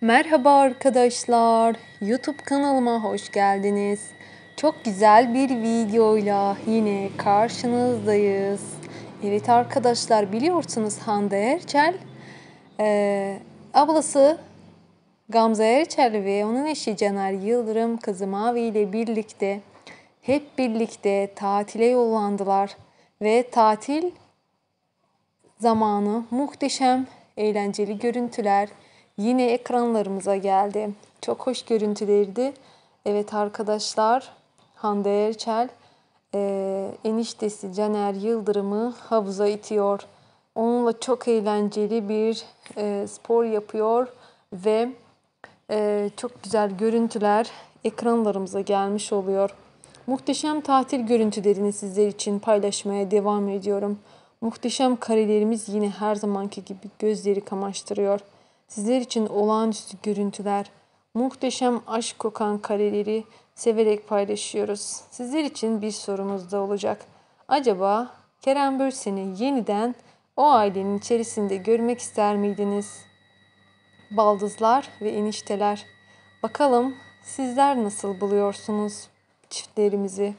Merhaba arkadaşlar. YouTube kanalıma hoş geldiniz. Çok güzel bir videoyla yine karşınızdayız. Evet arkadaşlar biliyorsunuz Hande Erçel e, ablası Gamze Erçel ve onun eşi Caner Yıldırım kızı Mavi ile birlikte hep birlikte tatile yollandılar ve tatil zamanı muhteşem eğlenceli görüntüler yine ekranlarımıza geldi. Çok hoş görüntülerdi. Evet arkadaşlar Hande Erçel e, eniştesi Caner Yıldırım'ı havuza itiyor. Onunla çok eğlenceli bir e, spor yapıyor ve e, çok güzel görüntüler ekranlarımıza gelmiş oluyor. Muhteşem tatil görüntülerini sizler için paylaşmaya devam ediyorum. Muhteşem karelerimiz yine her zamanki gibi gözleri kamaştırıyor. Sizler için olağanüstü görüntüler, muhteşem aşk kokan kareleri severek paylaşıyoruz. Sizler için bir sorumuz da olacak. Acaba Kerem Bürsen'i yeniden o ailenin içerisinde görmek ister miydiniz? Baldızlar ve enişteler. Bakalım sizler nasıl buluyorsunuz çiftlerimizi?